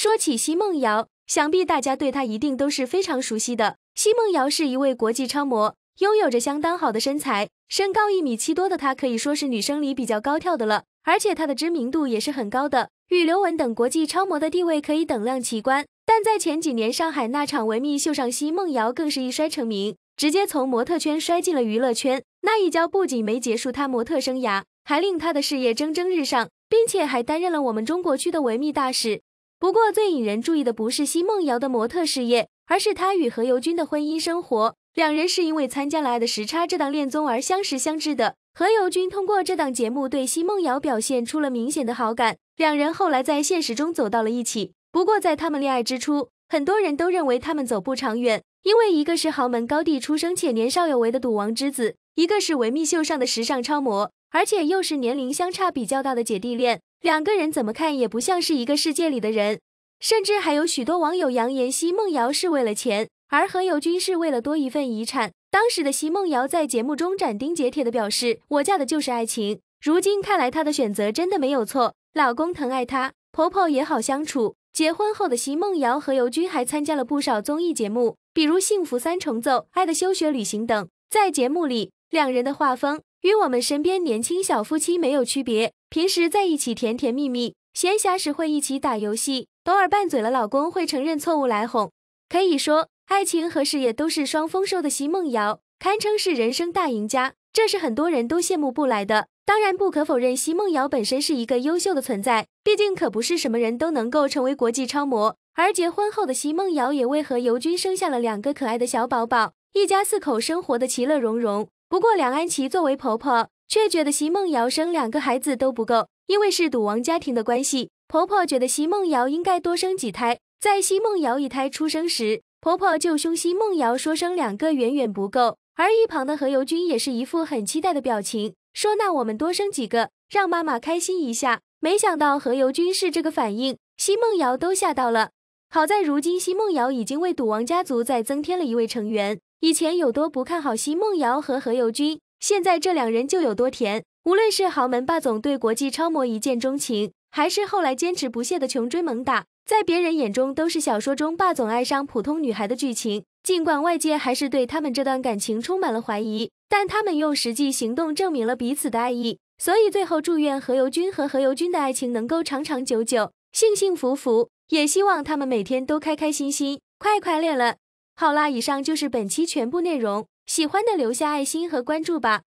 说起奚梦瑶，想必大家对她一定都是非常熟悉的。奚梦瑶是一位国际超模，拥有着相当好的身材，身高一米七多的她可以说是女生里比较高挑的了。而且她的知名度也是很高的，与刘雯等国际超模的地位可以等量齐观。但在前几年上海那场维密秀上，奚梦瑶更是一摔成名，直接从模特圈摔进了娱乐圈。那一跤不仅没结束她模特生涯，还令她的事业蒸蒸日上，并且还担任了我们中国区的维密大使。不过最引人注意的不是奚梦瑶的模特事业，而是她与何猷君的婚姻生活。两人是因为参加了的《时差》这档恋综而相识相知的。何猷君通过这档节目对奚梦瑶表现出了明显的好感，两人后来在现实中走到了一起。不过在他们恋爱之初，很多人都认为他们走不长远，因为一个是豪门高地出生且年少有为的赌王之子，一个是维密秀上的时尚超模，而且又是年龄相差比较大的姐弟恋。两个人怎么看也不像是一个世界里的人，甚至还有许多网友扬言，奚梦瑶是为了钱，而何猷君是为了多一份遗产。当时的奚梦瑶在节目中斩钉截铁的表示：“我嫁的就是爱情。”如今看来，她的选择真的没有错。老公疼爱她，婆婆也好相处。结婚后的奚梦瑶何猷君还参加了不少综艺节目，比如《幸福三重奏》《爱的修学旅行》等。在节目里，两人的画风与我们身边年轻小夫妻没有区别。平时在一起甜甜蜜蜜，闲暇时会一起打游戏，偶尔拌嘴了，老公会承认错误来哄。可以说，爱情和事业都是双丰收的。奚梦瑶堪称是人生大赢家，这是很多人都羡慕不来的。当然，不可否认，奚梦瑶本身是一个优秀的存在，毕竟可不是什么人都能够成为国际超模。而结婚后的奚梦瑶也为和尤军生下了两个可爱的小宝宝，一家四口生活的其乐融融。不过，梁安琪作为婆婆。却觉得奚梦瑶生两个孩子都不够，因为是赌王家庭的关系，婆婆觉得奚梦瑶应该多生几胎。在奚梦瑶一胎出生时，婆婆就凶奚梦瑶说生两个远远不够。而一旁的何猷君也是一副很期待的表情，说那我们多生几个，让妈妈开心一下。没想到何猷君是这个反应，奚梦瑶都吓到了。好在如今奚梦瑶已经为赌王家族再增添了一位成员，以前有多不看好奚梦瑶和何猷君。现在这两人就有多甜，无论是豪门霸总对国际超模一见钟情，还是后来坚持不懈的穷追猛打，在别人眼中都是小说中霸总爱上普通女孩的剧情。尽管外界还是对他们这段感情充满了怀疑，但他们用实际行动证明了彼此的爱意。所以最后祝愿何猷君和何猷君的爱情能够长长久久，幸幸福福，也希望他们每天都开开心心，快快乐乐。好啦，以上就是本期全部内容。喜欢的留下爱心和关注吧。